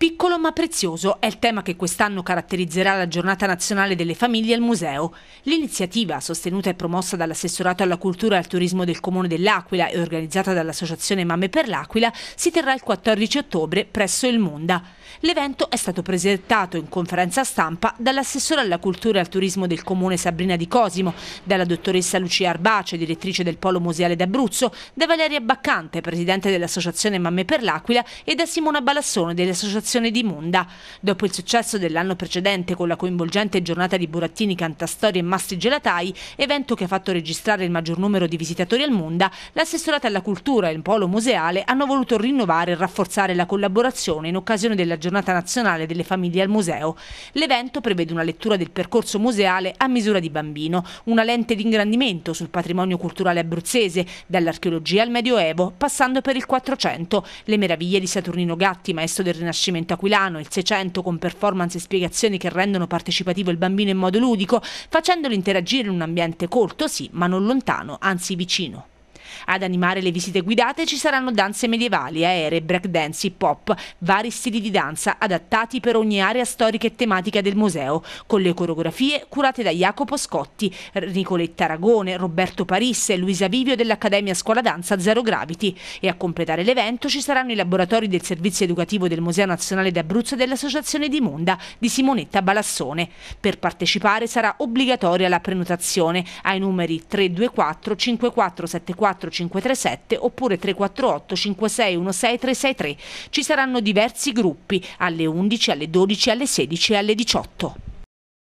Piccolo ma prezioso è il tema che quest'anno caratterizzerà la giornata nazionale delle famiglie al museo. L'iniziativa, sostenuta e promossa dall'assessorato alla cultura e al turismo del comune dell'Aquila e organizzata dall'associazione Mamme per l'Aquila, si terrà il 14 ottobre presso il Monda. L'evento è stato presentato in conferenza stampa dall'assessore alla cultura e al turismo del comune Sabrina Di Cosimo, dalla dottoressa Lucia Arbace, direttrice del Polo Museale d'Abruzzo, da Valeria Baccante, presidente dell'associazione Mamme per l'Aquila e da Simona Balassone dell'associazione edizione di Munda. Dopo il successo dell'anno precedente con la coinvolgente giornata di burattini, cantastorie e mastri gelatai, evento che ha fatto registrare il maggior numero di visitatori al Munda, l'assessorata alla cultura e il polo museale hanno voluto rinnovare e rafforzare la collaborazione in occasione della giornata nazionale delle famiglie al museo. L'evento prevede una lettura del percorso museale a misura di bambino, una lente d'ingrandimento sul patrimonio culturale abruzzese, dall'archeologia al Medioevo, passando per il 400, le meraviglie di Saturnino Gatti, maestro del Rinascimento Parlamento Aquilano, il 600 con performance e spiegazioni che rendono partecipativo il bambino in modo ludico, facendolo interagire in un ambiente corto, sì, ma non lontano, anzi vicino. Ad animare le visite guidate ci saranno danze medievali, aeree, breakdance, hip hop, vari stili di danza adattati per ogni area storica e tematica del museo, con le coreografie curate da Jacopo Scotti, Nicoletta Aragone, Roberto Parisse e Luisa Vivio dell'Accademia Scuola Danza Zero Gravity. E a completare l'evento ci saranno i laboratori del servizio educativo del Museo Nazionale d'Abruzzo e dell'Associazione di Monda di Simonetta Balassone. Per partecipare sarà obbligatoria la prenotazione ai numeri 324 5474 537 oppure 348 5616363. Ci saranno diversi gruppi alle 11, alle 12, alle 16 e alle 18.